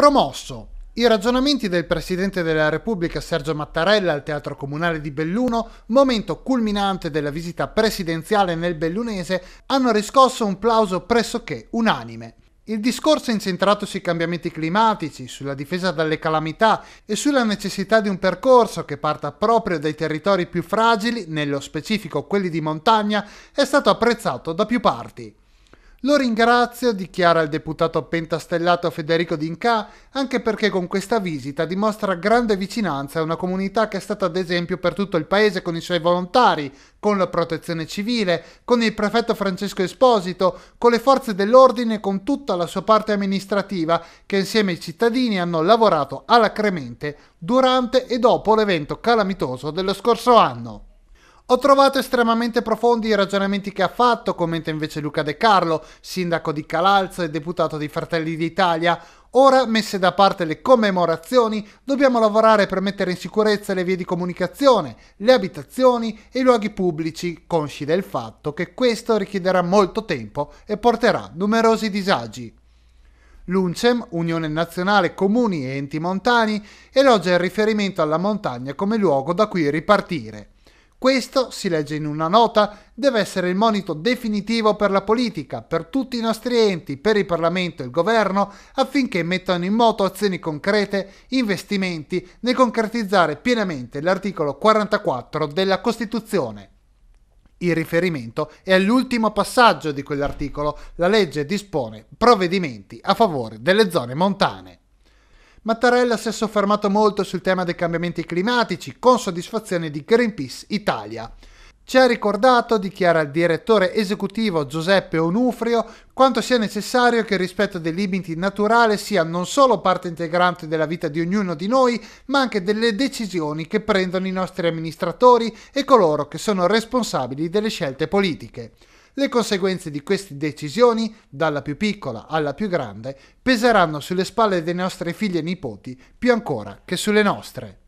promosso i ragionamenti del Presidente della Repubblica Sergio Mattarella al Teatro Comunale di Belluno, momento culminante della visita presidenziale nel bellunese, hanno riscosso un plauso pressoché unanime. Il discorso incentrato sui cambiamenti climatici, sulla difesa dalle calamità e sulla necessità di un percorso che parta proprio dai territori più fragili, nello specifico quelli di montagna, è stato apprezzato da più parti. Lo ringrazio, dichiara il deputato pentastellato Federico D'Inca, anche perché con questa visita dimostra grande vicinanza a una comunità che è stata ad esempio per tutto il paese con i suoi volontari, con la protezione civile, con il prefetto Francesco Esposito, con le forze dell'ordine e con tutta la sua parte amministrativa che insieme ai cittadini hanno lavorato alacremente durante e dopo l'evento calamitoso dello scorso anno. Ho trovato estremamente profondi i ragionamenti che ha fatto, commenta invece Luca De Carlo, sindaco di Calalzo e deputato di Fratelli d'Italia. Ora, messe da parte le commemorazioni, dobbiamo lavorare per mettere in sicurezza le vie di comunicazione, le abitazioni e i luoghi pubblici, consci del fatto che questo richiederà molto tempo e porterà numerosi disagi. L'UNCEM, Unione Nazionale Comuni e Enti Montani, elogia il riferimento alla montagna come luogo da cui ripartire. Questo, si legge in una nota, deve essere il monito definitivo per la politica, per tutti i nostri enti, per il Parlamento e il Governo, affinché mettano in moto azioni concrete, investimenti nel concretizzare pienamente l'articolo 44 della Costituzione. Il riferimento è all'ultimo passaggio di quell'articolo. La legge dispone provvedimenti a favore delle zone montane. Mattarella si è soffermato molto sul tema dei cambiamenti climatici, con soddisfazione di Greenpeace Italia. Ci ha ricordato, dichiara il direttore esecutivo Giuseppe Onufrio, quanto sia necessario che il rispetto dei limiti naturali sia non solo parte integrante della vita di ognuno di noi, ma anche delle decisioni che prendono i nostri amministratori e coloro che sono responsabili delle scelte politiche. Le conseguenze di queste decisioni, dalla più piccola alla più grande, peseranno sulle spalle dei nostri figli e nipoti più ancora che sulle nostre.